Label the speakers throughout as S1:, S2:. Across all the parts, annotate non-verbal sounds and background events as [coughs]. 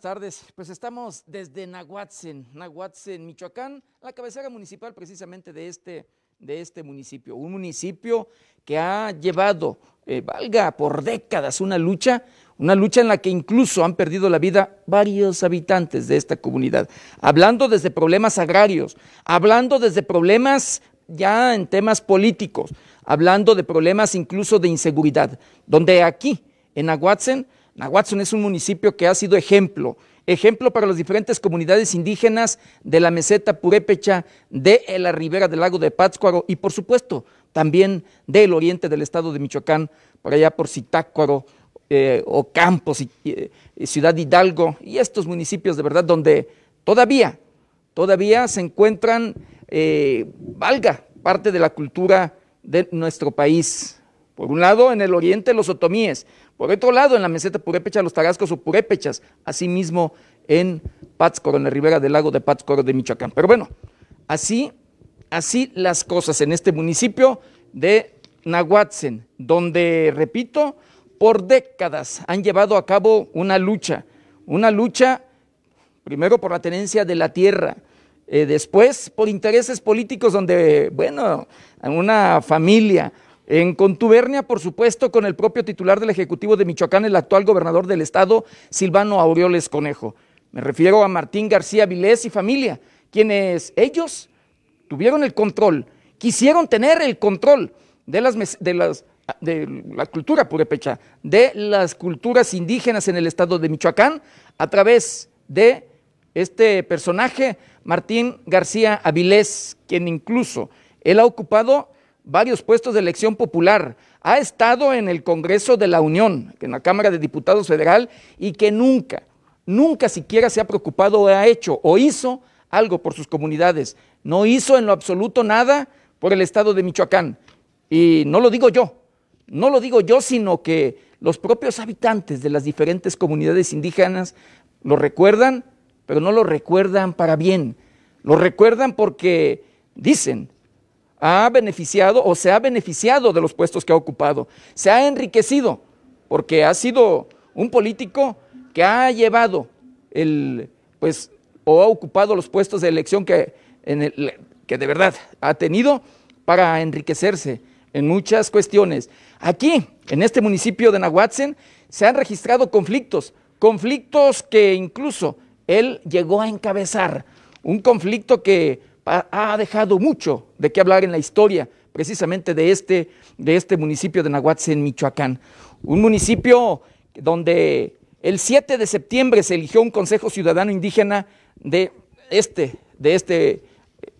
S1: tardes. Pues estamos desde Nahuatzen, Nahuatzen, Michoacán, la cabecera municipal precisamente de este, de este municipio. Un municipio que ha llevado, eh, valga, por décadas una lucha, una lucha en la que incluso han perdido la vida varios habitantes de esta comunidad. Hablando desde problemas agrarios, hablando desde problemas ya en temas políticos, hablando de problemas incluso de inseguridad, donde aquí, en Nahuatzen, Nahuatzon es un municipio que ha sido ejemplo, ejemplo para las diferentes comunidades indígenas de la meseta purépecha, de la ribera del lago de Pátzcuaro y, por supuesto, también del oriente del estado de Michoacán, por allá por Zitácuaro, eh, Campos y eh, Ciudad Hidalgo y estos municipios de verdad donde todavía, todavía se encuentran, eh, valga, parte de la cultura de nuestro país. Por un lado, en el oriente, los otomíes. Por otro lado, en la meseta purépecha, los tarascos o purépechas. Asimismo, en Pátzcuaro, en la ribera del lago de Pátzcuaro de Michoacán. Pero bueno, así, así las cosas en este municipio de Nahuatzen, donde, repito, por décadas han llevado a cabo una lucha, una lucha primero por la tenencia de la tierra, eh, después por intereses políticos donde, bueno, una familia, en contubernia, por supuesto, con el propio titular del Ejecutivo de Michoacán, el actual gobernador del estado, Silvano Aureoles Conejo. Me refiero a Martín García Avilés y familia, quienes ellos tuvieron el control, quisieron tener el control de las, de las de la cultura purepecha, de las culturas indígenas en el estado de Michoacán, a través de este personaje, Martín García Avilés, quien incluso él ha ocupado varios puestos de elección popular, ha estado en el Congreso de la Unión, en la Cámara de Diputados Federal, y que nunca, nunca siquiera se ha preocupado o ha hecho o hizo algo por sus comunidades. No hizo en lo absoluto nada por el estado de Michoacán. Y no lo digo yo, no lo digo yo, sino que los propios habitantes de las diferentes comunidades indígenas lo recuerdan, pero no lo recuerdan para bien. Lo recuerdan porque dicen, ha beneficiado o se ha beneficiado de los puestos que ha ocupado, se ha enriquecido porque ha sido un político que ha llevado el, pues, o ha ocupado los puestos de elección que, que de verdad ha tenido para enriquecerse en muchas cuestiones. Aquí, en este municipio de Nahuatzen, se han registrado conflictos, conflictos que incluso él llegó a encabezar, un conflicto que ha dejado mucho de qué hablar en la historia precisamente de este, de este municipio de Nahuatl en Michoacán. Un municipio donde el 7 de septiembre se eligió un Consejo Ciudadano Indígena de, este, de, este,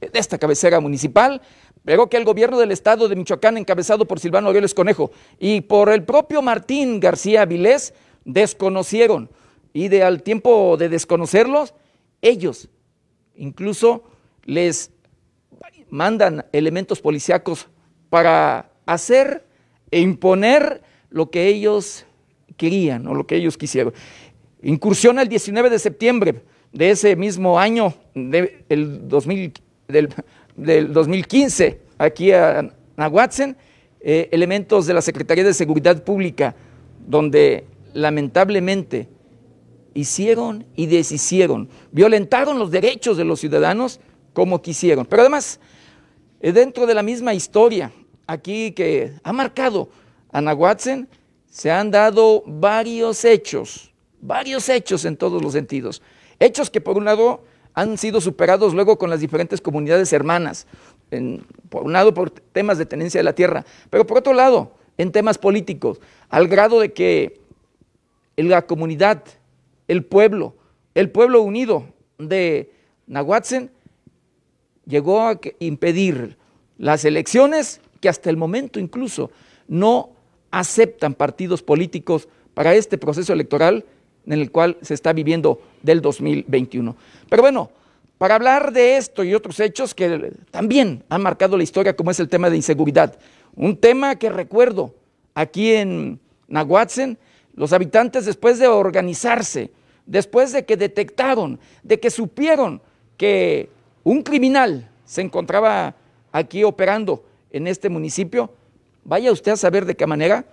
S1: de esta cabecera municipal, pero que el gobierno del estado de Michoacán, encabezado por Silvano Aureoles Conejo y por el propio Martín García Avilés, desconocieron. Y de, al tiempo de desconocerlos, ellos incluso les mandan elementos policíacos para hacer e imponer lo que ellos querían o lo que ellos quisieron. Incursión el 19 de septiembre de ese mismo año, del, 2015, aquí a, Nahuatzen, eh, elementos de la Secretaría de Seguridad Pública, donde lamentablemente hicieron y deshicieron, violentaron los derechos de los ciudadanos como quisieron. Pero además, eh, dentro de la misma historia, aquí que ha marcado a Watson, se han dado varios hechos, varios hechos en todos los sentidos. Hechos que por un lado han sido superados luego con las diferentes comunidades hermanas, por un lado por temas de tenencia de la tierra, pero por otro lado en temas políticos, al grado de que la comunidad, el pueblo, el pueblo unido de Nahuatzen llegó a impedir las elecciones que hasta el momento incluso no aceptan partidos políticos para este proceso electoral en el cual se está viviendo del 2021. Pero bueno, para hablar de esto y otros hechos que también han marcado la historia, como es el tema de inseguridad, un tema que recuerdo aquí en Nahuatzen, los habitantes después de organizarse, después de que detectaron, de que supieron que un criminal se encontraba aquí operando en este municipio, vaya usted a saber de qué manera,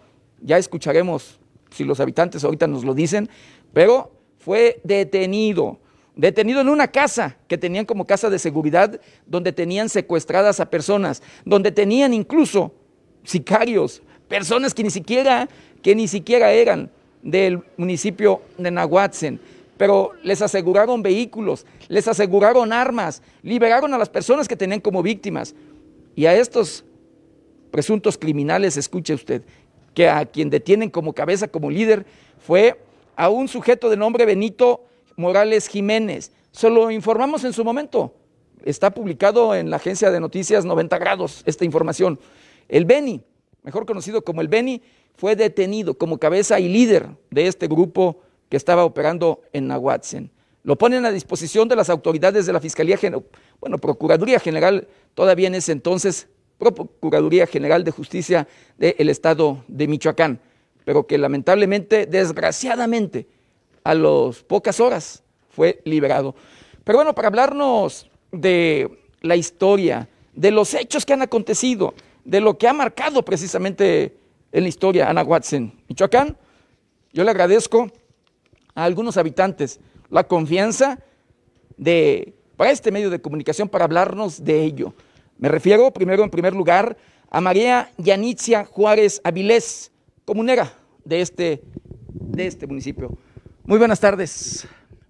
S1: ya escucharemos si los habitantes ahorita nos lo dicen, pero fue detenido, detenido en una casa que tenían como casa de seguridad, donde tenían secuestradas a personas, donde tenían incluso sicarios, personas que ni siquiera, que ni siquiera eran del municipio de Nahuatzen pero les aseguraron vehículos, les aseguraron armas, liberaron a las personas que tenían como víctimas. Y a estos presuntos criminales, escuche usted, que a quien detienen como cabeza, como líder, fue a un sujeto de nombre Benito Morales Jiménez. Se lo informamos en su momento. Está publicado en la agencia de noticias 90 grados esta información. El Beni, mejor conocido como el Beni, fue detenido como cabeza y líder de este grupo estaba operando en Nahuatzen. Lo ponen a disposición de las autoridades de la Fiscalía, General, bueno, Procuraduría General, todavía en ese entonces, Procuraduría General de Justicia del Estado de Michoacán, pero que lamentablemente, desgraciadamente, a las pocas horas fue liberado. Pero bueno, para hablarnos de la historia, de los hechos que han acontecido, de lo que ha marcado precisamente en la historia a Watson, Michoacán, yo le agradezco a algunos habitantes la confianza de, para este medio de comunicación, para hablarnos de ello. Me refiero primero, en primer lugar, a María Yanitzia Juárez Avilés, comunera de este, de este municipio. Muy buenas tardes.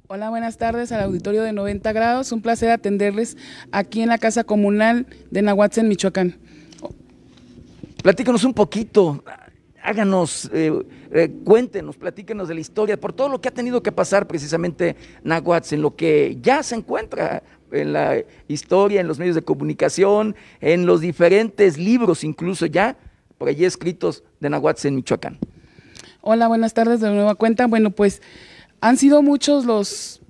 S2: Hola, buenas tardes al auditorio de 90 grados. Un placer atenderles aquí en la Casa Comunal de Nahuatzen, Michoacán. Platícanos un poquito,
S1: háganos eh, eh, cuéntenos, platíquenos de la historia, por todo lo que ha tenido que pasar precisamente Nahuatl, en lo que ya se encuentra en la historia, en los medios de comunicación, en los diferentes libros incluso ya, por allí escritos de Nahuatl Michoacán.
S2: Hola, buenas tardes de nueva cuenta. Bueno, pues han sido muchos los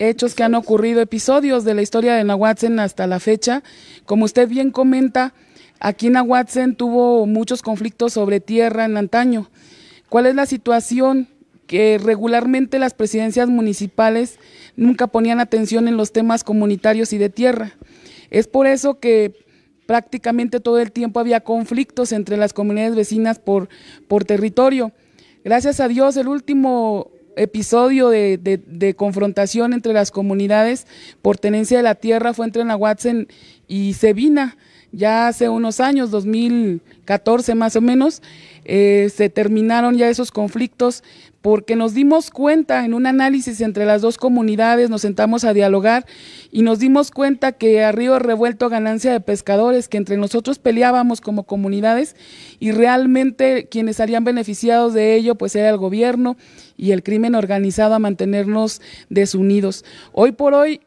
S2: hechos que han ocurrido, episodios de la historia de Nahuatzen hasta la fecha. Como usted bien comenta, aquí Nahuatzen tuvo muchos conflictos sobre tierra en antaño. ¿Cuál es la situación? que regularmente las presidencias municipales nunca ponían atención en los temas comunitarios y de tierra. Es por eso que prácticamente todo el tiempo había conflictos entre las comunidades vecinas por, por territorio. Gracias a Dios, el último episodio de, confrontación entre las comunidades por tenencia de la tierra fue entre Nahuatzen y Sevina, ya hace unos años, 2014 más o menos, eh, se terminaron ya esos conflictos porque nos dimos cuenta en un análisis entre las dos comunidades, nos sentamos a dialogar y nos dimos cuenta que a río revuelto ganancia de pescadores, que entre nosotros peleábamos como comunidades y realmente quienes harían beneficiados de ello pues era el gobierno y el crimen organizado a mantenernos desunidos. Hoy por hoy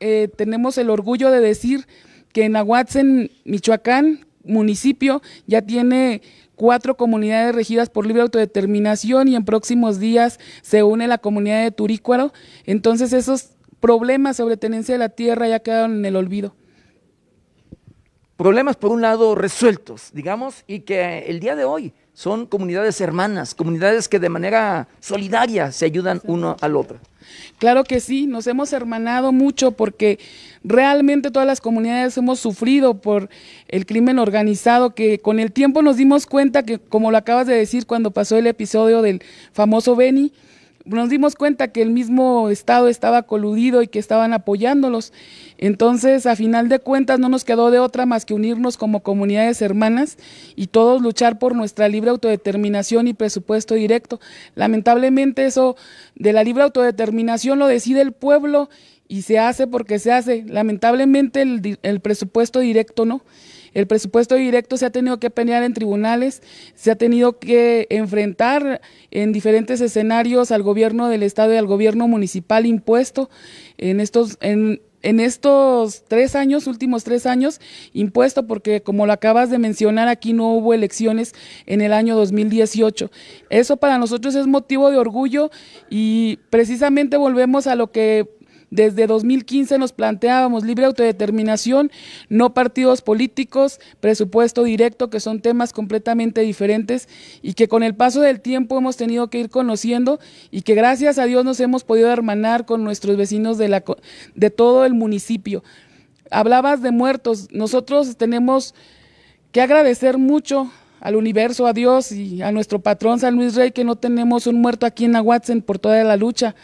S2: eh, tenemos el orgullo de decir que en Aguatzen, Michoacán, municipio, ya tiene cuatro comunidades regidas por libre autodeterminación y en próximos días se une la comunidad de Turícuaro. Entonces esos problemas sobre tenencia de la tierra ya quedaron en el olvido.
S1: Problemas por un lado resueltos, digamos, y que el día de hoy son
S2: comunidades hermanas, comunidades que de manera solidaria se ayudan uno al otro. Claro que sí, nos hemos hermanado mucho porque realmente todas las comunidades hemos sufrido por el crimen organizado, que con el tiempo nos dimos cuenta que, como lo acabas de decir cuando pasó el episodio del famoso Beni, nos dimos cuenta que el mismo Estado estaba coludido y que estaban apoyándolos. Entonces, a final de cuentas, no nos quedó de otra más que unirnos como comunidades hermanas y todos luchar por nuestra libre autodeterminación y presupuesto directo. Lamentablemente, eso de la libre autodeterminación lo decide el pueblo y se hace porque se hace. Lamentablemente el, presupuesto directo no. El presupuesto directo se ha tenido que pelear en tribunales, se ha tenido que enfrentar en diferentes escenarios al gobierno del estado y al gobierno municipal impuesto en estos en, en estos tres años, últimos tres años, impuesto, porque como lo acabas de mencionar, aquí no hubo elecciones en el año 2018. Eso para nosotros es motivo de orgullo y precisamente volvemos a lo que desde 2015 nos planteábamos libre autodeterminación, no partidos políticos, presupuesto directo, que son temas completamente diferentes y que con el paso del tiempo hemos tenido que ir conociendo y que gracias a Dios nos hemos podido hermanar con nuestros vecinos de, la, de todo el municipio. Hablabas de muertos, nosotros tenemos que agradecer mucho al universo, a Dios y a nuestro patrón San Luis Rey que no tenemos un muerto aquí en Aguatzen por toda la lucha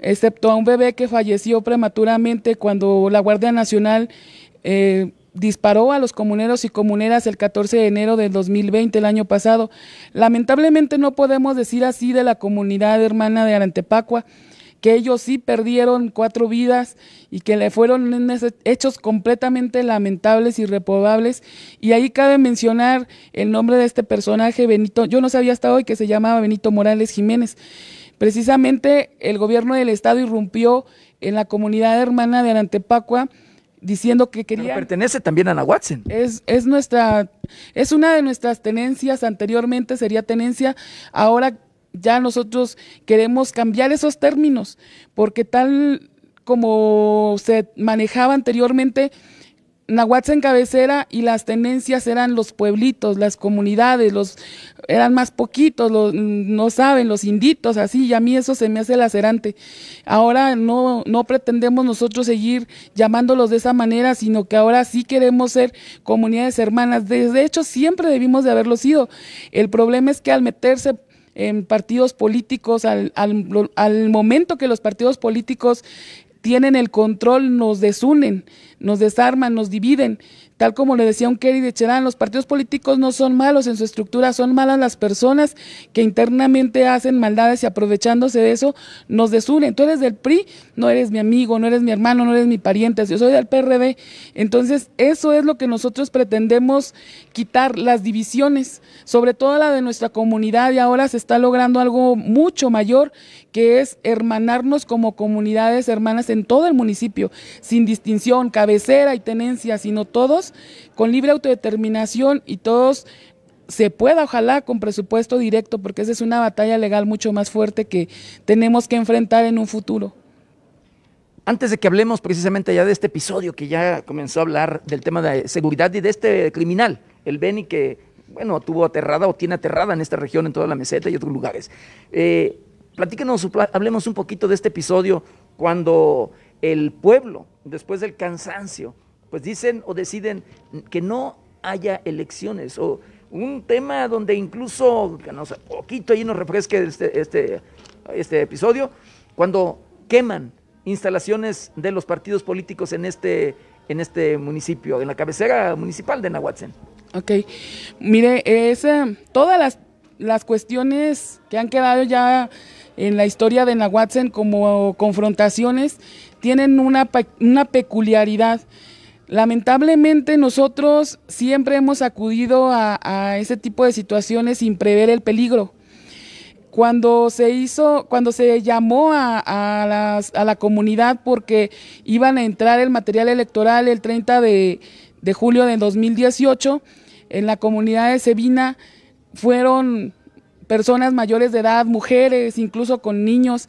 S2: excepto a un bebé que falleció prematuramente cuando la Guardia Nacional eh, disparó a los comuneros y comuneras el 14 de enero del 2020, el año pasado. Lamentablemente no podemos decir así de la comunidad hermana de Arantepacua, que ellos sí perdieron cuatro vidas y que le fueron hechos completamente lamentables y reprobables. Y ahí cabe mencionar el nombre de este personaje, Benito, yo no sabía hasta hoy que se llamaba Benito Morales Jiménez. Precisamente el gobierno del estado irrumpió en la comunidad hermana de Antepacua diciendo que quería.
S1: pertenece también a Nahuatzen.
S2: Es, es nuestra, es una de nuestras tenencias, anteriormente sería tenencia, ahora ya nosotros queremos cambiar esos términos, porque tal como se manejaba anteriormente, Nahuatl en cabecera y las tenencias eran los pueblitos, las comunidades, los eran más poquitos, no saben, los inditos, así, y a mí eso se me hace lacerante. Ahora no, pretendemos nosotros seguir llamándolos de esa manera, sino que ahora sí queremos ser comunidades hermanas. De, hecho, siempre debimos de haberlo sido. El problema es que al meterse en partidos políticos, al momento que los partidos políticos tienen el control, nos desunen, nos desarman, nos dividen. Tal como le decía un Kerry de Cherán, los partidos políticos no son malos en su estructura, son malas las personas que internamente hacen maldades y aprovechándose de eso nos desunen. Tú eres del PRI, no eres mi amigo, no eres mi hermano, no eres mi pariente, yo soy del PRD. Entonces, eso es lo que nosotros pretendemos quitar, las divisiones, sobre todo la de nuestra comunidad y ahora se está logrando algo mucho mayor que es hermanarnos como comunidades hermanas en todo el municipio, sin distinción, cabecera y tenencia, sino todos con libre autodeterminación y todos se pueda, ojalá, con presupuesto directo, porque esa es una batalla legal mucho más fuerte que tenemos que enfrentar en un futuro.
S1: Antes de que hablemos precisamente ya de este episodio que ya comenzó a hablar del tema de seguridad y de este criminal, el Beni que, bueno, tuvo aterrada o tiene aterrada en esta región, en toda la meseta y otros lugares. Eh, hablemos un poquito de este episodio cuando el pueblo, después del cansancio, pues dicen o deciden que no haya elecciones o un tema donde incluso, que sé, poquito ahí nos refresque este, este, este, episodio, cuando queman instalaciones de los partidos políticos en este, en este municipio, en la cabecera municipal de Nahuatzen.
S2: Ok, mire, es eh, todas las, cuestiones que han quedado ya en la historia de Nahuatzen como confrontaciones tienen una, una peculiaridad Lamentablemente nosotros siempre hemos acudido a, ese tipo de situaciones sin prever el peligro cuando se hizo, cuando se llamó a, la comunidad porque iban a entrar el material electoral el 30 de, de julio de 2018, en la comunidad de Sevina fueron personas mayores de edad, mujeres, incluso con niños.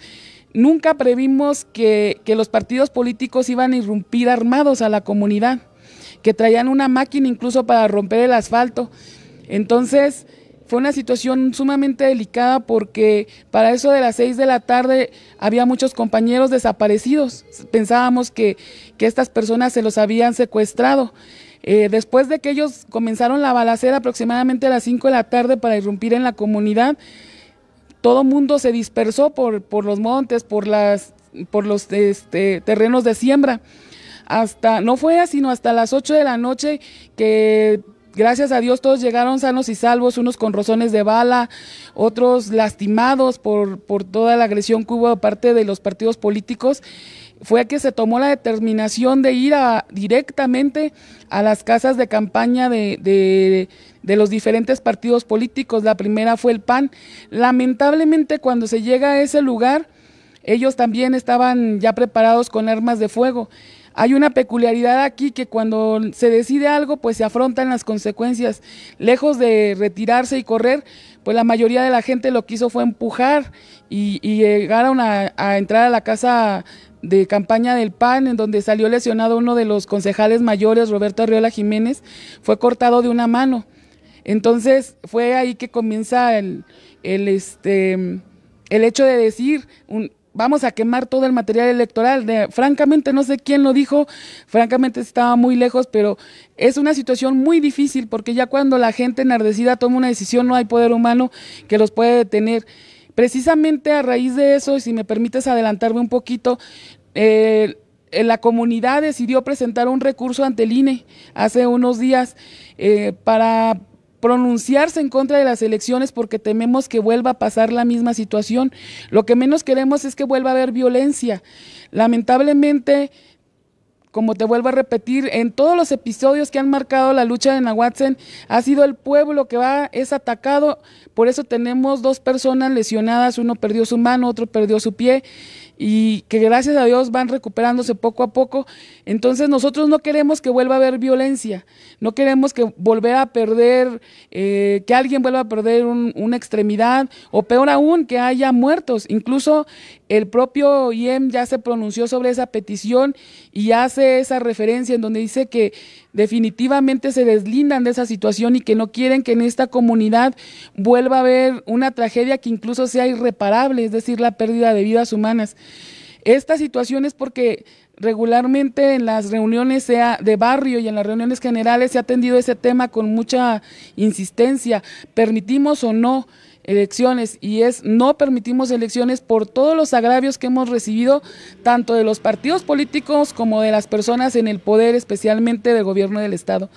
S2: Nunca previmos que, los partidos políticos iban a irrumpir armados a la comunidad, que traían una máquina incluso para romper el asfalto. Entonces, fue una situación sumamente delicada porque para eso de las 6 de la tarde había muchos compañeros desaparecidos. Pensábamos que, estas personas se los habían secuestrado. Eh, después de que ellos comenzaron la balacera aproximadamente a las 5 de la tarde para irrumpir en la comunidad, todo mundo se dispersó por, por los montes, por, las, por los este, terrenos de siembra. Hasta, no fue sino hasta las 8 de la noche que gracias a Dios todos llegaron sanos y salvos, unos con rozones de bala, otros lastimados por, por toda la agresión que hubo de parte de los partidos políticos fue que se tomó la determinación de ir directamente a las casas de campaña de, los diferentes partidos políticos. La primera fue el PAN. Lamentablemente cuando se llega a ese lugar, ellos también estaban ya preparados con armas de fuego. Hay una peculiaridad aquí que cuando se decide algo, pues se afrontan las consecuencias. Lejos de retirarse y correr, pues la mayoría de la gente lo que hizo fue empujar y, llegaron a, a entrar a la casa de campaña del PAN, en donde salió lesionado uno de los concejales mayores, Roberto Arriola Jiménez, fue cortado de una mano. Entonces fue ahí que comienza el, este, el hecho de decir, vamos a quemar todo el material electoral. francamente, no sé quién lo dijo, francamente estaba muy lejos, pero es una situación muy difícil porque ya cuando la gente enardecida toma una decisión no hay poder humano que los pueda detener. Precisamente a raíz de eso, y si me permites adelantarme un poquito, eh, la comunidad decidió presentar un recurso ante el INE hace unos días eh, para pronunciarse en contra de las elecciones porque tememos que vuelva a pasar la misma situación. Lo que menos queremos es que vuelva a haber violencia. Lamentablemente, como te vuelvo a repetir, en todos los episodios que han marcado la lucha de Nahuatzen, ha sido el pueblo que va, es atacado, por eso tenemos dos personas lesionadas, uno perdió su mano, otro perdió su pie, y que gracias a Dios van recuperándose poco a poco. Entonces nosotros no queremos que vuelva a haber violencia, no queremos que volver a perder, eh, que alguien vuelva a perder una extremidad, o peor aún, que haya muertos. Incluso el propio IEM ya se pronunció sobre esa petición y hace esa referencia en donde dice que definitivamente se deslindan de esa situación y que no quieren que en esta comunidad vuelva a haber una tragedia que incluso sea irreparable, es decir, la pérdida de vidas humanas. Esta situación es porque regularmente en las reuniones sea de barrio y en las reuniones generales se ha atendido ese tema con mucha insistencia, permitimos o no elecciones y es no permitimos elecciones por todos los agravios que hemos recibido tanto de los partidos políticos como de las personas en el poder, especialmente del gobierno del Estado.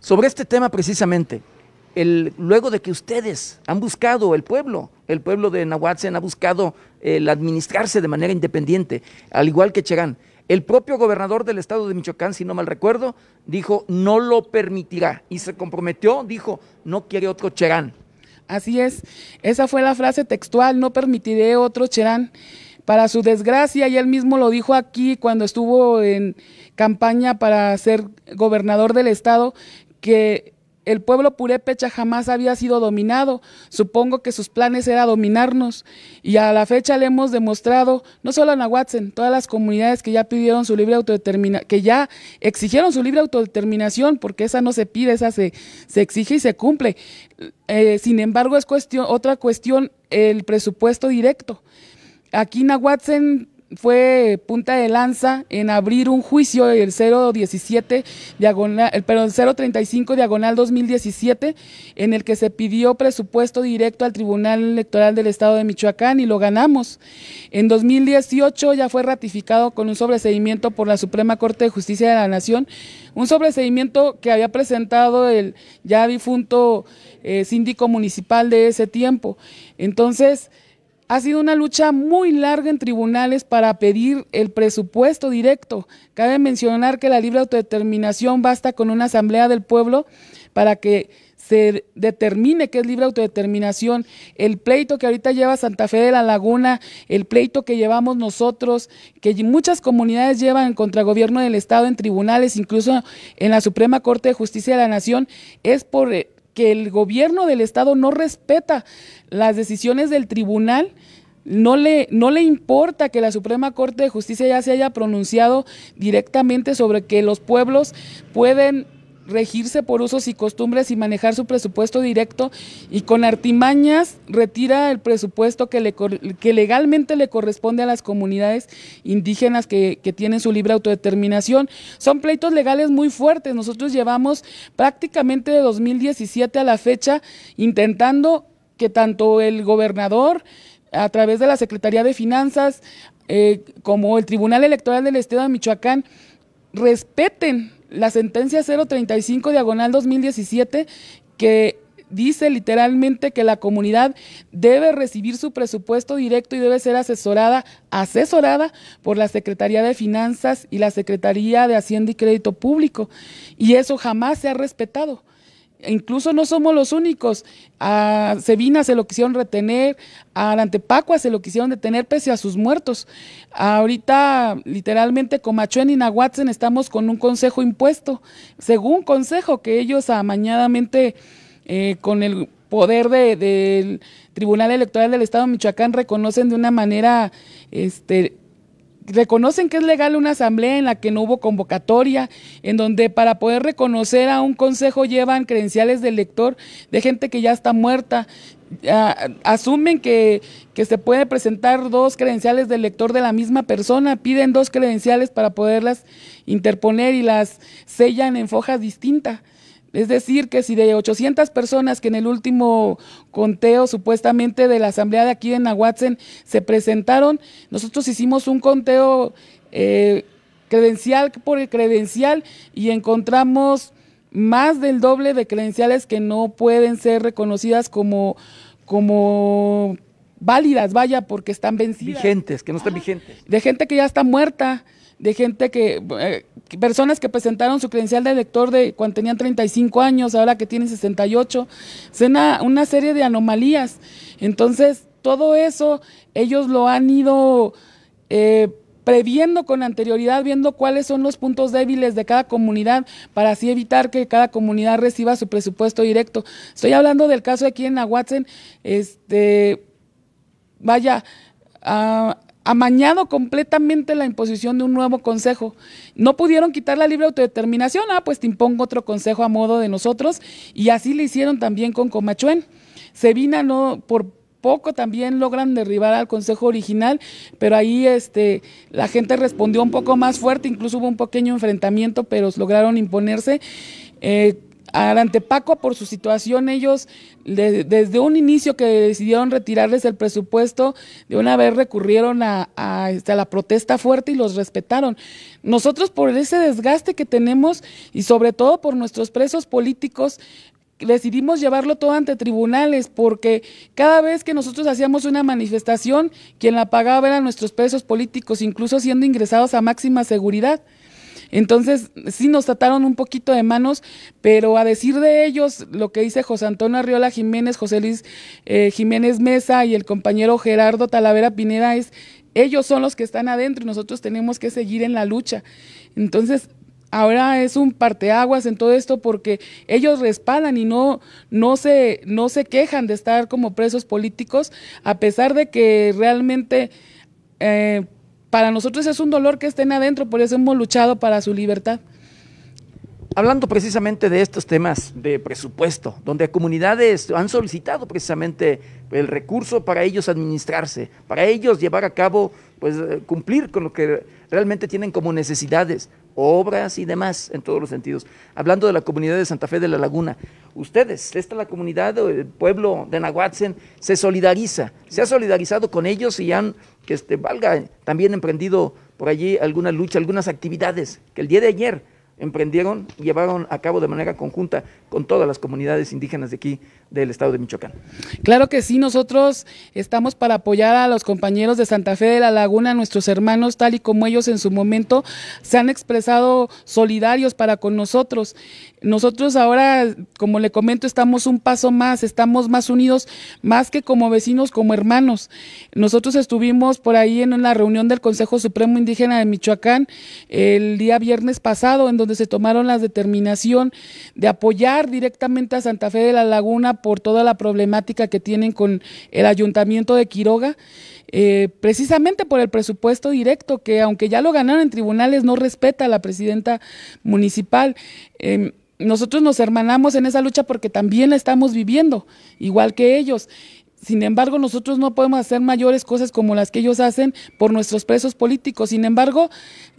S1: Sobre este tema precisamente, el, luego de que ustedes han buscado el pueblo, el pueblo de Nahuatzen ha buscado el administrarse de manera independiente, al igual que Cherán. El propio gobernador del estado de Michoacán, si no mal recuerdo, dijo no lo permitirá y se comprometió, dijo no quiere otro Cherán.
S2: Así es, esa fue la frase textual, no permitiré otro Cherán. Para su desgracia, y él mismo lo dijo aquí cuando estuvo en campaña para ser gobernador del estado, que el pueblo purépecha jamás había sido dominado. Supongo que sus planes era dominarnos. Y a la fecha le hemos demostrado, no solo a Nahuatzen, todas las comunidades que ya pidieron su libre autodeterminación, que ya exigieron su libre autodeterminación, porque esa no se pide, esa se, se exige y se cumple. Eh, sin embargo, es cuestión, otra cuestión, el presupuesto directo. Aquí Nahuatzen fue punta de lanza en abrir un juicio el 017 diagonal, el 035 diagonal 2017 en el que se pidió presupuesto directo al Tribunal Electoral del Estado de Michoacán y lo ganamos. En 2018 ya fue ratificado con un sobreseimiento por la Suprema Corte de Justicia de la Nación, un sobreseimiento que había presentado el ya difunto eh, síndico municipal de ese tiempo. Entonces, ha sido una lucha muy larga en tribunales para pedir el presupuesto directo. Cabe mencionar que la libre autodeterminación basta con una asamblea del pueblo para que se determine que es libre autodeterminación, el pleito que ahorita lleva Santa Fe de la Laguna, el pleito que llevamos nosotros, que muchas comunidades llevan contra el gobierno del Estado en tribunales, incluso en la Suprema Corte de Justicia de la Nación, es por eh, que el gobierno del Estado no respeta las decisiones del tribunal. No le, no le importa que la Suprema Corte de Justicia ya se haya pronunciado directamente sobre que los pueblos pueden regirse por usos y costumbres y manejar su presupuesto directo y con artimañas retira el presupuesto que, le, que legalmente le corresponde a las comunidades indígenas que, tienen su libre autodeterminación. Son pleitos legales muy fuertes. Nosotros llevamos prácticamente de 2017 a la fecha intentando que tanto el gobernador a través de la Secretaría de Finanzas eh, como el Tribunal Electoral del Estado de Michoacán respeten la sentencia 035 diagonal 2017 que dice literalmente que la comunidad debe recibir su presupuesto directo y debe ser asesorada, asesorada por la Secretaría de Finanzas y la Secretaría de Hacienda y Crédito Público. Y eso jamás se ha respetado. Incluso no somos los únicos. A Sevina se lo quisieron retener, a Arantepacua se lo quisieron detener pese a sus muertos. Ahorita, literalmente, Comachuen y Nahuatzen estamos con un consejo impuesto, según consejo que ellos amañadamente eh, con el poder del Tribunal Electoral del Estado de Michoacán reconocen de una manera este, reconocen que es legal una asamblea en la que no hubo convocatoria, en donde para poder reconocer a un consejo llevan credenciales del lector de gente que ya está muerta. Ah, asumen que, se puede presentar dos credenciales del lector de la misma persona, piden dos credenciales para poderlas interponer y las sellan en fojas distintas. Es decir, que si de 800 personas que en el último conteo supuestamente de la asamblea de aquí en Nahuatsen se presentaron, nosotros hicimos un conteo eh, credencial por credencial y encontramos más del doble de credenciales que no pueden ser reconocidas como, como válidas, vaya, porque están vencidas. Vigentes, que no están vigentes. De gente que ya está muerta de gente eh, que, personas que presentaron su credencial de elector de cuando tenían 35 años, ahora que tienen 68, es una, una serie de anomalías. Entonces, todo eso ellos lo han ido... Eh, previendo con anterioridad, viendo cuáles son los puntos débiles de cada comunidad para así evitar que cada comunidad reciba su presupuesto directo. Estoy hablando del caso aquí en Aguatzen, este, vaya, a… Ah, amañado completamente la imposición de un nuevo consejo. No pudieron quitar la libre autodeterminación, ah, pues te impongo otro consejo a modo de nosotros, y así le hicieron también con Comachuén. Sevina no, por poco también logran derribar al consejo original, pero ahí este, la gente respondió un poco más fuerte, incluso hubo un pequeño enfrentamiento, pero lograron imponerse. Eh, a Paco, por su situación. Ellos desde un inicio que decidieron retirarles el presupuesto, de una vez recurrieron este, a, la protesta fuerte y los respetaron. Nosotros por ese desgaste que tenemos y sobre todo por nuestros presos políticos, decidimos llevarlo todo ante tribunales porque cada vez que nosotros hacíamos una manifestación, quien la pagaba eran nuestros presos políticos, incluso siendo ingresados a máxima seguridad. Entonces, sí nos trataron un poquito de manos, pero a decir de ellos, lo que dice José Antonio Arriola Jiménez, José Luis eh, Jiménez Mesa y el compañero Gerardo Talavera Pineda es, ellos son los que están adentro y nosotros tenemos que seguir en la lucha. Entonces, ahora es un parteaguas en todo esto porque ellos respaldan y no, no, se, no se quejan de estar como presos políticos, a pesar de que realmente eh, para nosotros es un dolor que estén adentro, por eso hemos luchado para su libertad. Hablando
S1: precisamente de estos temas de presupuesto, donde comunidades han solicitado precisamente el recurso para ellos administrarse, para ellos llevar a cabo, pues eh, cumplir con lo que realmente tienen como necesidades, obras y demás en todos los sentidos. Hablando de la comunidad de Santa Fe de la Laguna, ustedes, esta la comunidad, el pueblo de Nahuatzen, se solidariza, se ha solidarizado con ellos y han, que este, valga, también emprendido por allí alguna lucha, algunas actividades que el día de ayer emprendieron y llevaron a
S2: cabo de manera conjunta con todas las comunidades indígenas de aquí, del estado de Michoacán. Claro que sí, nosotros estamos para apoyar a los compañeros de Santa Fe de la Laguna, nuestros hermanos, tal y como ellos en su momento se han expresado solidarios para con nosotros. Nosotros ahora, como le comento, estamos un paso más, estamos más unidos, más que como vecinos, como hermanos. Nosotros estuvimos por ahí en una reunión del Consejo Supremo Indígena de Michoacán el día viernes pasado, en donde se tomaron la determinación de apoyar directamente a Santa Fe de la Laguna por toda la problemática que tienen con el ayuntamiento de Quiroga, eh, precisamente por el presupuesto directo que aunque ya lo ganaron en tribunales, no respeta a la presidenta municipal. Em, nosotros nos hermanamos en esa lucha porque también la estamos viviendo, igual que ellos. Sin embargo, nosotros no podemos hacer mayores cosas como las que ellos hacen por nuestros presos políticos. Sin embargo,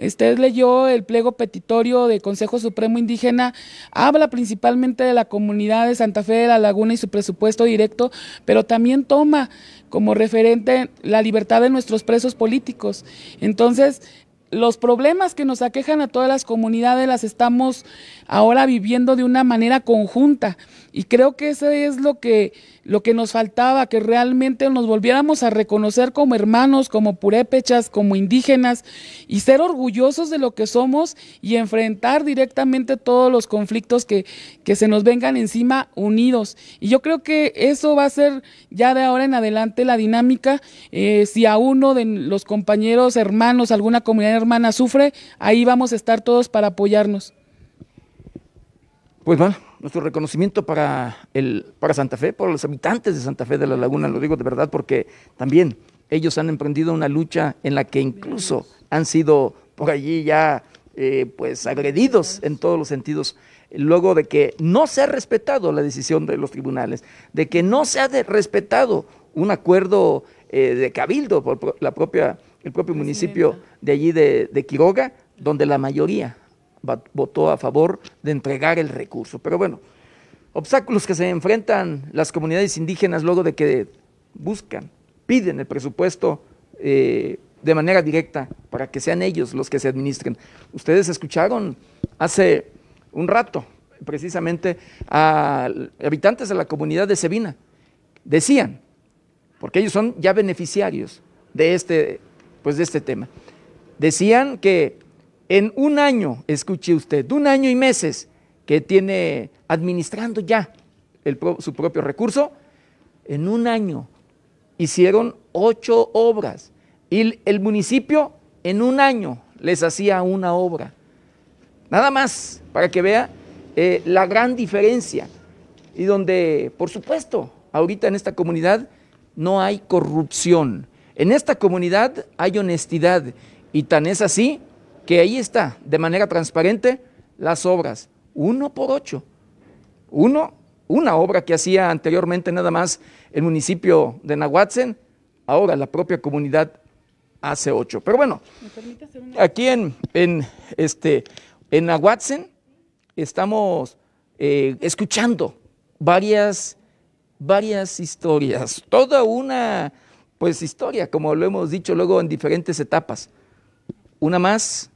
S2: usted leyó el pliego petitorio del Consejo Supremo Indígena, habla principalmente de la comunidad de Santa Fe de la Laguna y su presupuesto directo, pero también toma como referente la libertad de nuestros presos políticos. Entonces, los problemas que nos aquejan a todas las comunidades las estamos ahora viviendo de una manera conjunta y creo que eso es lo que lo que nos faltaba, que realmente nos volviéramos a reconocer como hermanos, como purépechas, como indígenas, y ser orgullosos de lo que somos y enfrentar directamente todos los conflictos que, que se nos vengan encima unidos. Y yo creo que eso va a ser ya de ahora en adelante la dinámica. Eh, si a uno de los compañeros, hermanos, alguna comunidad hermana sufre, ahí vamos a estar todos para apoyarnos.
S1: Pues va nuestro reconocimiento para, el, para Santa Fe, para los habitantes de Santa Fe de la Laguna, lo digo de verdad porque también ellos han emprendido una lucha en la que incluso han sido por allí ya eh, pues agredidos en todos los sentidos, luego de que no se ha respetado la decisión de los tribunales, de que no se ha respetado un acuerdo eh, de cabildo por la propia, el propio municipio de allí de Quiroga, donde la mayoría votó a favor de entregar el recurso. Pero bueno, obstáculos que se enfrentan las comunidades indígenas luego de que buscan, piden el presupuesto eh, de manera directa para que sean ellos los que se administren. Ustedes escucharon hace un rato precisamente a habitantes de la comunidad de Sevina, Decían, porque ellos son ya beneficiarios de este, pues de este tema, decían que en un año, escuche usted, de un año y meses que tiene administrando ya su propio recurso, en un año hicieron ocho obras y el municipio en un año les hacía una obra. Nada más para que vea eh, la gran diferencia y donde, por supuesto, ahorita en esta comunidad no hay corrupción. En esta comunidad hay honestidad y tan es así que ahí está, de manera transparente, las obras, uno por ocho. Uno, una obra que hacía anteriormente nada más el municipio de Nahuatzen, ahora la propia comunidad hace ocho. Pero bueno, aquí en, en, este, en Nahuatzen estamos eh, escuchando varias, varias historias, toda una pues historia, como lo hemos dicho luego en diferentes etapas. Una más,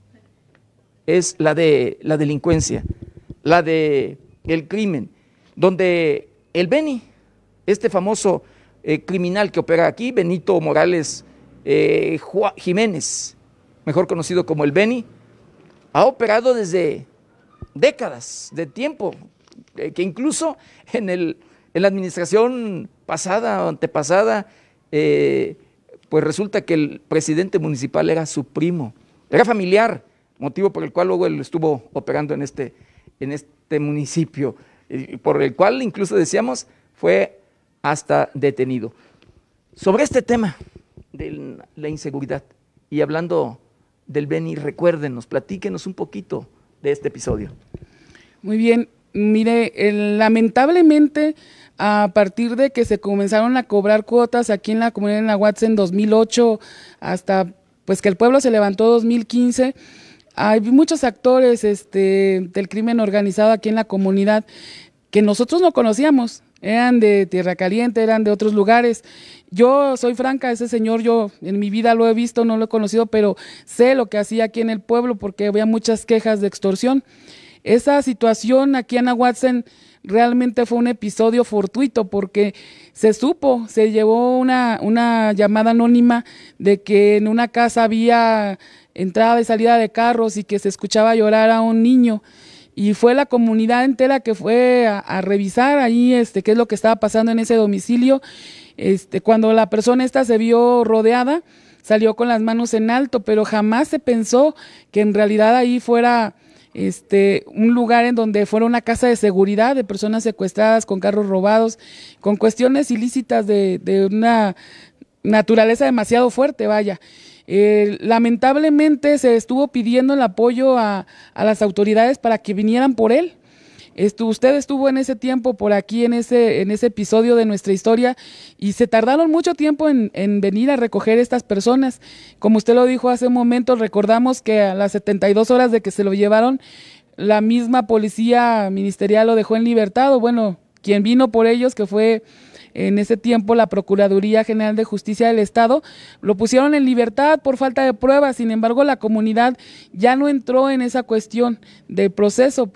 S1: es la de la delincuencia, la de el crimen, donde el Beni, este famoso eh, criminal que opera aquí, Benito Morales eh, Jiménez, mejor conocido como el Beni, ha operado desde décadas de tiempo, eh, que incluso en, en, la administración pasada o antepasada, pues resulta que el presidente municipal era su primo, era familiar motivo por el cual luego él estuvo operando en este, en este municipio, por el cual incluso decíamos fue hasta detenido. Sobre este tema de la inseguridad y hablando del Beni, recuérdenos, platíquenos un poquito de este episodio.
S2: Muy bien, mire, eh, lamentablemente a partir de que se comenzaron a cobrar cuotas aquí en la comunidad de Nahuatl en 2008 hasta pues que el pueblo se levantó en 2015, hay muchos actores este, del crimen organizado aquí en la comunidad que nosotros no conocíamos. Eran de Tierra Caliente, eran de otros lugares. Yo soy franca, ese señor yo en mi vida lo he visto, no lo he conocido, pero sé lo que hacía aquí en el pueblo porque había muchas quejas de extorsión. Esa situación aquí en Aguatzen realmente fue un episodio fortuito porque se supo, se llevó una, una llamada anónima de que en una casa había entrada y salida de carros y que se escuchaba llorar a un niño. Y fue la comunidad entera que fue a, revisar ahí este, qué es lo que estaba pasando en ese domicilio. Este, cuando la persona esta se vio rodeada, salió con las manos en alto, pero jamás se pensó que en realidad ahí fuera este, un lugar en donde fuera una casa de seguridad de personas secuestradas, con carros robados, con cuestiones ilícitas de, de una naturaleza demasiado fuerte, vaya. Eh, lamentablemente se estuvo pidiendo el apoyo a, las autoridades para que vinieran por él. usted estuvo en ese tiempo por aquí, en ese, en ese episodio de nuestra historia, y se tardaron mucho tiempo en, venir a recoger estas personas. Como usted lo dijo hace un momento, recordamos que a las 72 horas de que se lo llevaron, la misma policía ministerial lo dejó en libertad, o bueno, quien vino por ellos, que fue en ese tiempo la Procuraduría General de Justicia del Estado, lo pusieron en libertad por falta de pruebas, sin embargo la comunidad ya no entró en esa cuestión de proceso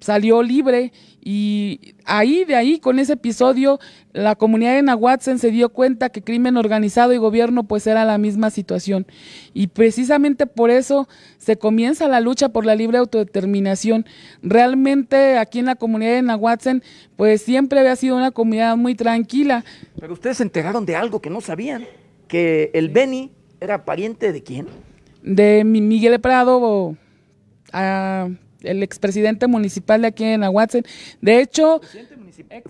S2: salió libre y ahí de ahí con ese episodio la comunidad de Nahuatzen se dio cuenta que crimen organizado y gobierno pues era la misma situación y precisamente por eso se comienza la lucha por la libre autodeterminación. Realmente aquí en la comunidad de Nahuatzen pues siempre había sido una comunidad muy tranquila. Pero ustedes se enteraron de algo que no sabían, que el Beni era pariente de quién? De Miguel Prado el expresidente municipal de aquí en Aguatzen. De hecho,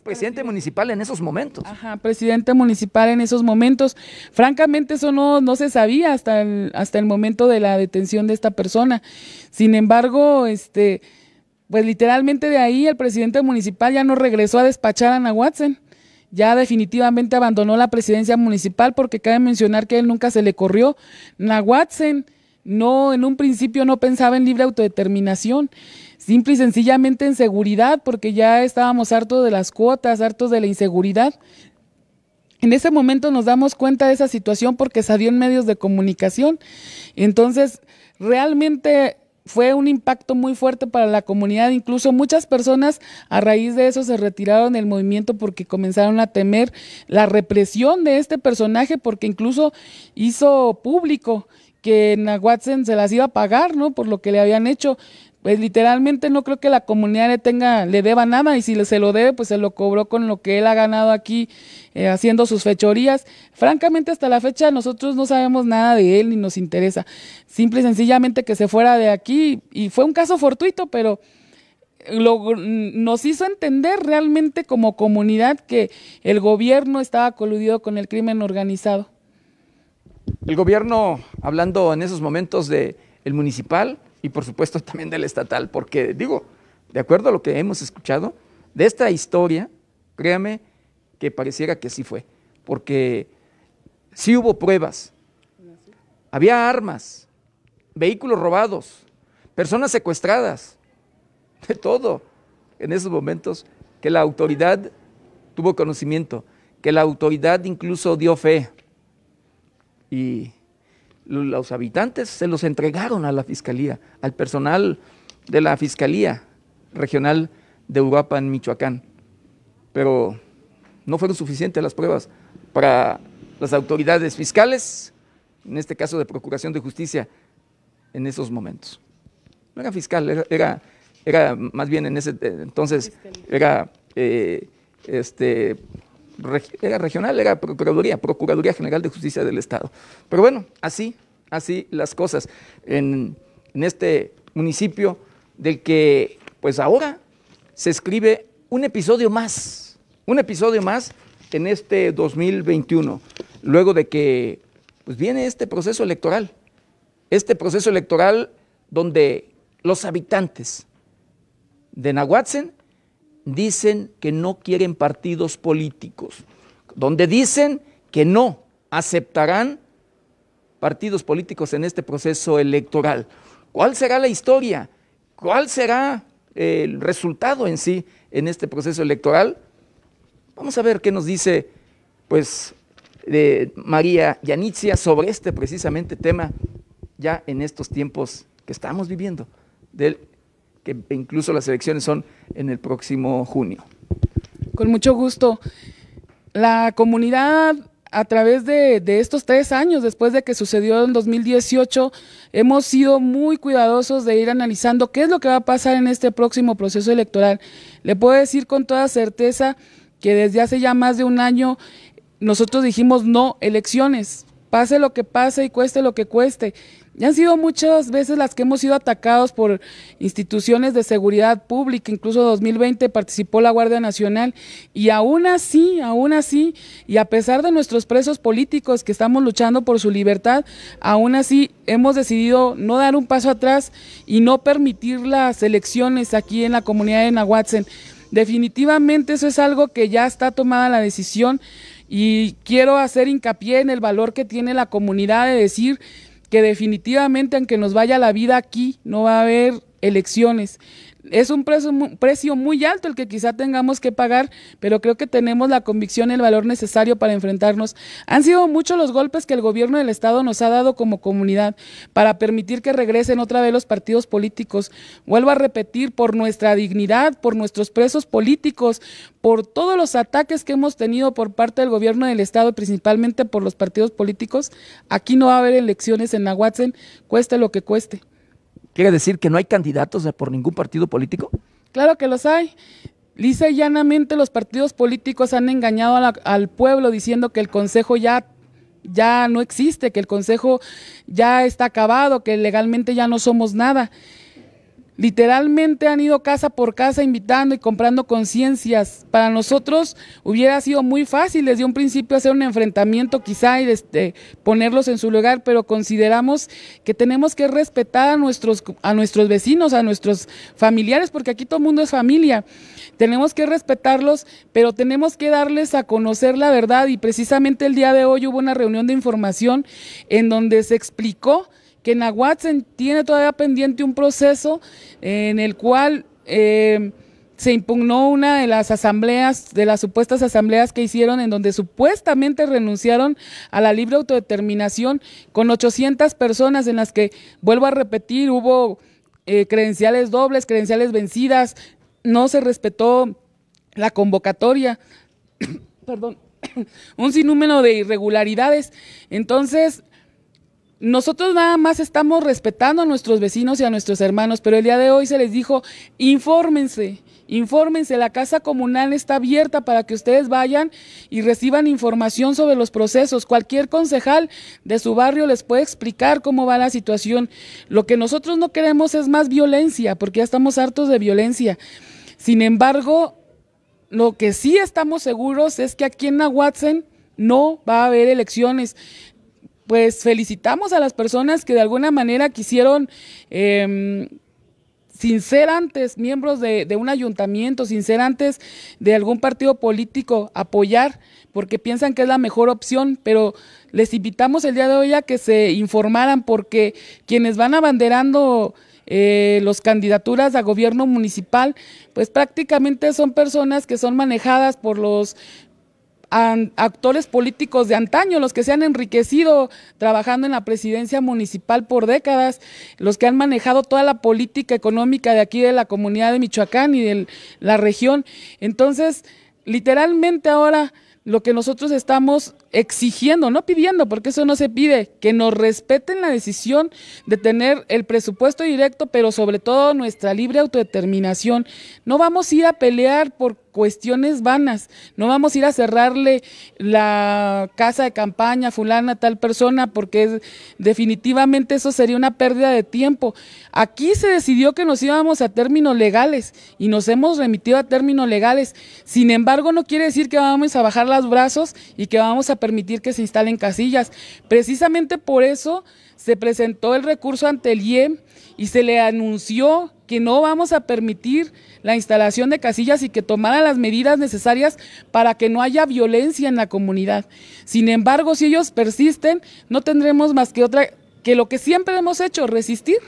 S2: presidente municipal, en esos momentos. Ajá, presidente municipal en esos momentos. Francamente, eso no, no se sabía hasta el, hasta el momento de la detención de esta persona. Sin embargo, este, pues literalmente de ahí el presidente municipal ya no regresó a despachar a Nahuatzen. Ya definitivamente abandonó la presidencia municipal porque cabe mencionar que él nunca se le corrió. Nahuatzen no, en un principio no pensaba en libre autodeterminación, simple y sencillamente en seguridad, porque ya estábamos hartos de las cuotas, hartos de la inseguridad. En ese momento nos damos cuenta de esa situación porque salió en medios de comunicación. Entonces, realmente fue un impacto muy fuerte para la comunidad. Incluso muchas personas a raíz de eso se retiraron del movimiento porque comenzaron a temer la represión de este personaje porque incluso hizo público que Watson se las iba a pagar, ¿no? Por lo que le habían hecho. Pues literalmente no creo que la comunidad le tenga, le deba nada, y si se lo debe, pues se lo cobró con lo que él ha ganado aquí eh, haciendo sus fechorías. Francamente, hasta la fecha nosotros no sabemos nada de él ni nos interesa. Simple y sencillamente que se fuera de aquí, y fue un caso fortuito, pero nos hizo entender realmente como comunidad que el gobierno estaba coludido con el crimen organizado.
S1: El gobierno, hablando en esos momentos del el municipal y por supuesto también del estatal, porque digo, de acuerdo a lo que hemos escuchado, de esta historia, créame que pareciera que sí fue, porque sí hubo pruebas, había armas, vehículos robados, personas secuestradas, de todo en esos momentos que la autoridad tuvo conocimiento, que la autoridad incluso dio fe y los habitantes se los entregaron a la fiscalía, al personal de la fiscalía regional de Europa en Michoacán. Pero no fueron suficientes las pruebas para las autoridades fiscales, en este caso de Procuración de Justicia, en esos momentos. No era fiscal, era, era, más bien en ese eh, entonces, era eh, este, era regional, era Procuraduría, Procuraduría General de Justicia del Estado. Pero bueno, así, así las cosas en, este municipio del que pues ahora se escribe un episodio más, un episodio más en este 2021, luego de que pues viene este proceso electoral, este proceso electoral donde los habitantes de Nahuatzen dicen que no quieren partidos políticos, donde dicen que no aceptarán partidos políticos en este proceso electoral. ¿Cuál será la historia? ¿Cuál será eh, el resultado en sí en este proceso electoral? Vamos a ver qué nos dice pues María Yanitzia sobre este precisamente tema ya en estos tiempos que estamos viviendo, que incluso las elecciones son en el próximo junio.
S2: Con mucho gusto. La comunidad a través de, estos tres años, después de que sucedió en 2018, hemos sido muy cuidadosos de ir analizando qué es lo que va a pasar en este próximo proceso electoral. Le puedo decir con toda certeza que desde hace ya más de un año nosotros dijimos no elecciones, pase lo que pase y cueste lo que cueste. Ya han sido muchas veces las que hemos sido atacados por instituciones de seguridad pública, incluso en 2020 participó la Guardia Nacional y aún así, aún así, y a pesar de nuestros presos políticos que estamos luchando por su libertad, aún así hemos decidido no dar un paso atrás y no permitir las elecciones aquí en la comunidad de Nahuatzen. Definitivamente eso es algo que ya está tomada la decisión y quiero hacer hincapié en el valor que tiene la comunidad de decir que definitivamente aunque nos vaya la vida aquí, no va a haber elecciones es un precio, muy alto el que quizá tengamos que pagar, pero creo que tenemos la convicción y el valor necesario para enfrentarnos. Han sido muchos los golpes que el gobierno del Estado nos ha dado como comunidad para permitir que regresen otra vez los partidos políticos. Vuelvo a repetir, por nuestra dignidad, por nuestros presos políticos, por todos los ataques que hemos tenido por parte del gobierno del Estado, principalmente por los partidos políticos, aquí no va a haber elecciones en Nahuatl, cueste lo que cueste. ¿Quiere decir que no hay candidatos por ningún partido político? Claro que los hay. Lisa llanamente los partidos políticos han engañado al pueblo diciendo que el Consejo ya, ya no existe, que el Consejo ya está acabado, que legalmente ya no somos nada. Literalmente han ido casa por casa invitando y comprando conciencias. Para nosotros hubiera sido muy fácil desde un principio hacer un enfrentamiento quizá y este, ponerlos en su lugar, pero consideramos que tenemos que respetar a nuestros, a nuestros vecinos, a nuestros familiares, porque aquí todo el mundo es familia. Tenemos que respetarlos, pero tenemos que darles a conocer la verdad y precisamente el día de hoy hubo una reunión de información en donde se explicó que Nahuatl tiene todavía pendiente un proceso en el cual eh, se impugnó una de las asambleas, de las supuestas asambleas que hicieron en donde supuestamente renunciaron a la libre autodeterminación con 800 personas en las que, vuelvo a repetir, hubo eh, credenciales dobles, credenciales vencidas, no se respetó la convocatoria, [coughs] perdón, [coughs] un sinnúmero de irregularidades. Entonces, nosotros nada más estamos respetando a nuestros vecinos y a nuestros hermanos, pero el día de hoy se les dijo, infórmense, infórmense, la casa comunal está abierta para que ustedes vayan y reciban información sobre los procesos. Cualquier concejal de su barrio les puede explicar cómo va la situación. Lo que nosotros no queremos es más violencia, porque ya estamos hartos de violencia. Sin embargo, lo que sí estamos seguros es que aquí en Nahuatzen no va a haber elecciones pues felicitamos a las personas que de alguna manera quisieron em, sin ser antes miembros de, un ayuntamiento, sin ser antes de algún partido político, apoyar, porque piensan que es la mejor opción, pero les invitamos el día de hoy a que se informaran, porque quienes van abanderando eh, las candidaturas a gobierno municipal, pues prácticamente son personas que son manejadas por los actores políticos de antaño, los que se han enriquecido trabajando en la presidencia municipal por décadas, los que han manejado toda la política económica de aquí de la comunidad de Michoacán y de la región. Entonces, literalmente ahora lo que nosotros estamos exigiendo, no pidiendo, porque eso no se pide, que nos respeten la decisión de tener el presupuesto directo, pero sobre todo nuestra libre autodeterminación. No vamos a ir a pelear por cuestiones vanas. No vamos a ir a cerrarle la casa de campaña fulana tal persona porque definitivamente eso sería una pérdida de tiempo. Aquí se decidió que nos íbamos a términos legales y nos hemos remitido a términos legales. Sin embargo, no quiere decir que vamos a bajar los brazos y que vamos a permitir que se instalen casillas. Precisamente por eso se presentó el recurso ante el IEM y se le anunció que no vamos a permitir la instalación de casillas y que tomara las medidas necesarias para que no haya violencia en la comunidad. Sin embargo, si ellos persisten, no tendremos más que otra que lo que siempre hemos hecho, resistir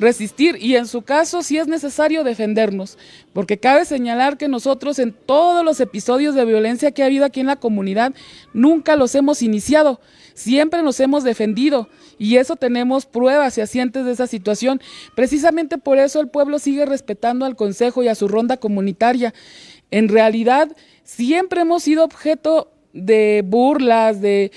S2: resistir y en su caso si es necesario defendernos, porque cabe señalar que nosotros en todos los episodios de violencia que ha habido aquí en la comunidad nunca los hemos iniciado, siempre nos hemos defendido y eso tenemos pruebas y asientes de esa situación. Precisamente por eso el pueblo sigue respetando al Consejo y a su ronda comunitaria. En realidad, siempre hemos sido objeto de burlas, de,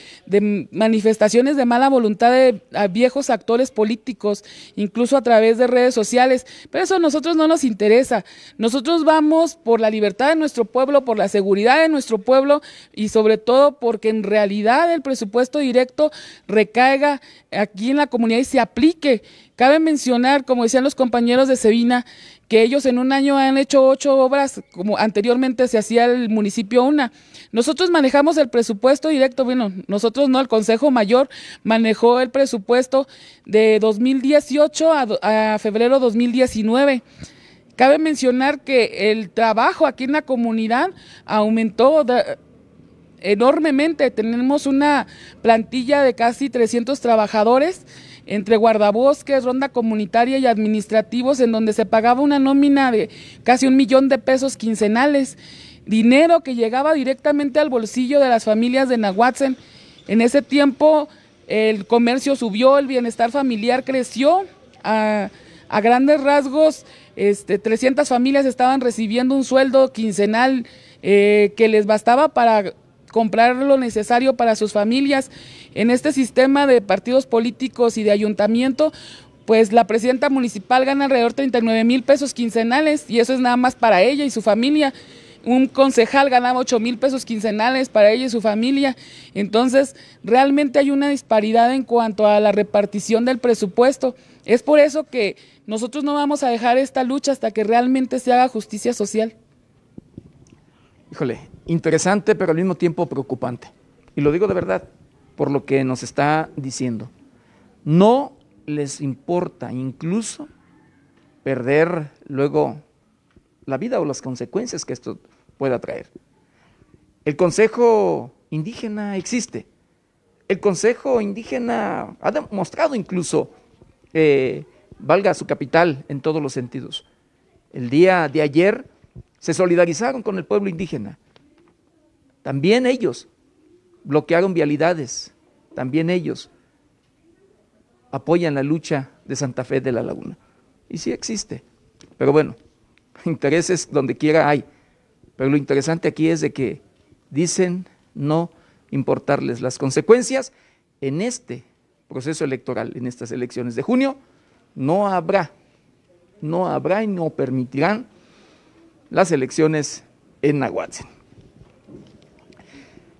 S2: manifestaciones de mala voluntad de viejos actores políticos, incluso a través de redes sociales. Pero eso a nosotros no nos interesa. Nosotros vamos por la libertad de nuestro pueblo, por la seguridad de nuestro pueblo y sobre todo porque en realidad el presupuesto directo recaiga aquí en la comunidad y se aplique. Cabe mencionar, como decían los compañeros de Sevina, que ellos en un año han hecho ocho obras, como anteriormente se hacía el municipio una. Nosotros manejamos el presupuesto directo, bueno, nosotros no, el Consejo Mayor manejó el presupuesto de 2018 a, a febrero 2019. Cabe mencionar que el trabajo aquí en la comunidad aumentó enormemente. Tenemos una plantilla de casi 300 trabajadores entre guardabosques, ronda comunitaria y administrativos, en donde se pagaba una nómina de casi un millón de pesos quincenales dinero que llegaba directamente al bolsillo de las familias de Nahuatzen. En ese tiempo el comercio subió, el bienestar familiar creció. A, grandes rasgos, este, 300 familias estaban recibiendo un sueldo quincenal eh, que les bastaba para comprar lo necesario para sus familias. En este sistema de partidos políticos y de ayuntamiento, pues la presidenta municipal gana alrededor de 39 mil pesos quincenales y eso es nada más para ella y su familia un concejal ganaba 8 mil pesos quincenales para ella y su familia. Entonces, realmente hay una disparidad en cuanto a la repartición del presupuesto. Es por eso que nosotros no vamos a dejar esta lucha hasta que realmente se haga justicia social.
S1: Híjole, interesante, pero al mismo tiempo preocupante. Y lo digo de verdad, por lo que nos está diciendo. No les importa incluso perder luego la vida o las consecuencias que esto pueda traer. El Consejo Indígena existe. El Consejo Indígena ha demostrado incluso, eh, valga su capital en todos los sentidos. El día de ayer se solidarizaron con el pueblo indígena. También ellos bloquearon vialidades, también ellos apoyan la lucha de Santa Fe de la Laguna. Y sí existe, pero bueno, [laughs] intereses donde quiera hay. Pero lo interesante aquí es de que dicen no importarles las consecuencias en este proceso electoral, en estas elecciones de junio, no habrá, no habrá y no permitirán las elecciones en Nahuatl.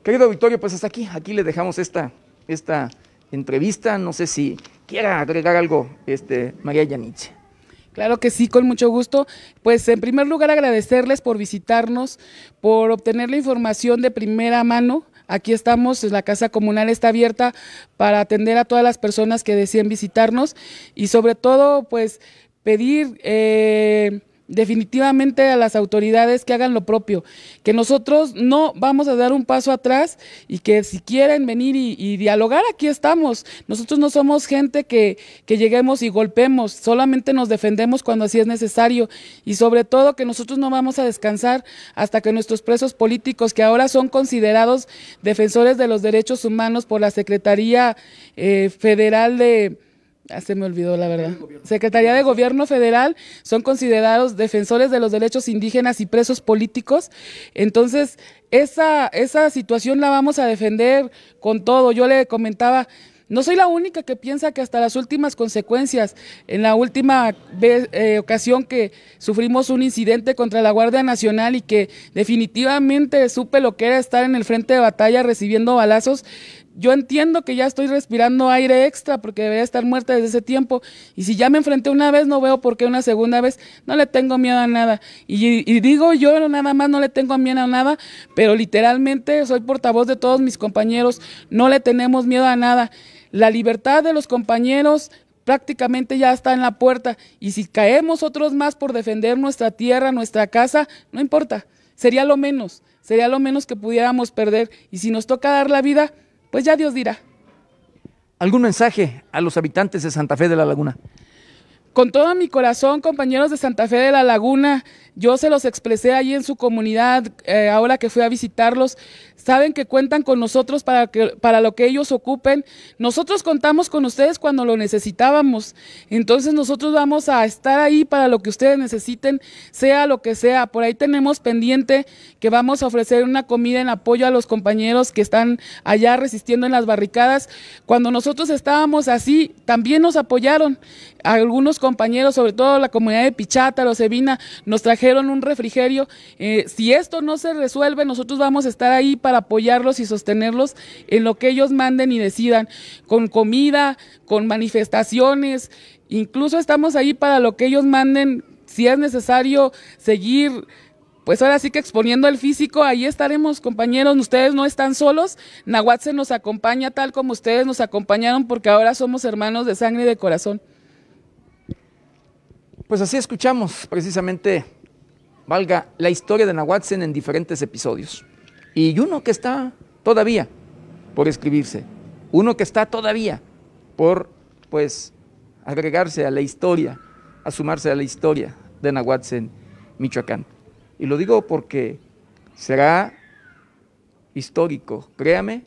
S1: Querido Victorio, pues hasta aquí, aquí le dejamos esta, esta entrevista. No sé si quiera agregar algo, este,
S2: María Yaniche. Claro que sí, con mucho gusto. Pues en primer lugar agradecerles por visitarnos, por obtener la información de primera mano. Aquí estamos, la Casa Comunal está abierta para atender a todas las personas que deseen visitarnos y sobre todo pues pedir... Eh, definitivamente a las autoridades que hagan lo propio, que nosotros no vamos a dar un paso atrás y que si quieren venir y, dialogar, aquí estamos. Nosotros no somos gente que, que, lleguemos y golpemos, solamente nos defendemos cuando así es necesario y sobre todo que nosotros no vamos a descansar hasta que nuestros presos políticos, que ahora son considerados defensores de los derechos humanos por la Secretaría eh, Federal de... Ah, se me olvidó la verdad. Secretaría de Gobierno Federal son considerados defensores de los derechos indígenas y presos políticos. Entonces, esa, esa situación la vamos a defender con todo. Yo le comentaba, no soy la única que piensa que hasta las últimas consecuencias, en la última eh, ocasión que sufrimos un incidente contra la Guardia Nacional y que definitivamente supe lo que era estar en el frente de batalla recibiendo balazos, yo entiendo que ya estoy respirando aire extra porque debería estar muerta desde ese tiempo. Y si ya me enfrenté una vez, no veo por qué una segunda vez. No le tengo miedo a nada. Y, digo yo nada más, no le tengo miedo a nada, pero literalmente soy portavoz de todos mis compañeros. No le tenemos miedo a nada. La libertad de los compañeros prácticamente ya está en la puerta. Y si caemos otros más por defender nuestra tierra, nuestra casa, no importa. Sería lo menos, sería lo menos que pudiéramos perder. Y si nos toca dar la vida, pues ya Dios dirá.
S1: ¿Algún mensaje a los habitantes de Santa Fe de la Laguna?
S2: Con todo mi corazón, compañeros de Santa Fe de la Laguna, yo se los expresé allí en su comunidad, eh, ahora que fui a visitarlos, saben que cuentan con nosotros para, que, para lo que ellos ocupen. Nosotros contamos con ustedes cuando lo necesitábamos. Entonces nosotros vamos a estar ahí para lo que ustedes necesiten, sea lo que sea. Por ahí tenemos pendiente que vamos a ofrecer una comida en apoyo a los compañeros que están allá resistiendo en las barricadas. Cuando nosotros estábamos así, también nos apoyaron. Algunos compañeros, sobre todo la comunidad de Pichata, los nos trajeron un refrigerio. Eh, si esto no se resuelve, nosotros vamos a estar ahí para para apoyarlos y sostenerlos en lo que ellos manden y decidan, con comida, con manifestaciones, incluso estamos ahí para lo que ellos manden, si es necesario seguir pues ahora sí que exponiendo el físico, ahí estaremos, compañeros. Ustedes no están solos. Nahuatl se nos acompaña tal como ustedes nos acompañaron, porque ahora somos hermanos de sangre y de corazón. Pues así escuchamos precisamente, valga, la historia
S1: de Nahuatl en diferentes episodios y uno que está todavía por escribirse, uno que está todavía por, pues, agregarse a la historia, a sumarse a la historia de Nahuatl Michoacán. Y lo digo porque será histórico, créame,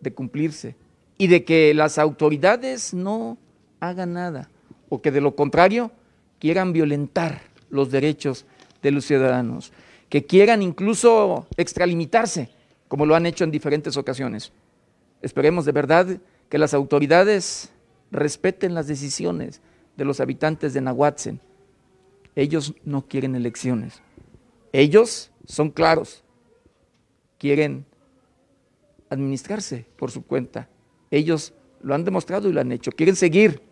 S1: de cumplirse y de que las autoridades no hagan nada o que de lo contrario quieran violentar los derechos de los ciudadanos que quieran incluso extralimitarse, como lo han hecho en diferentes ocasiones. Esperemos de verdad que las autoridades respeten las decisiones de los habitantes de Nahuatzen. Ellos no quieren elecciones. Ellos son claros. Quieren administrarse por su cuenta. Ellos lo han demostrado y lo han hecho. Quieren seguir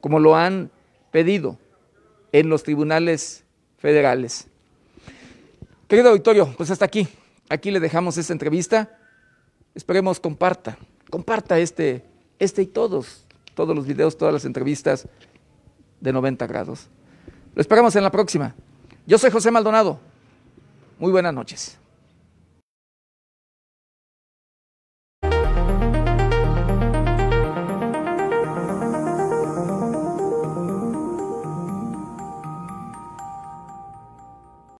S1: como lo han pedido en los tribunales federales. Querido auditorio, pues hasta aquí. Aquí le dejamos esta entrevista. Esperemos comparta, comparta este, este y todos, todos los videos, todas las entrevistas de 90 grados. Lo esperamos en la próxima. Yo soy José Maldonado. Muy buenas noches.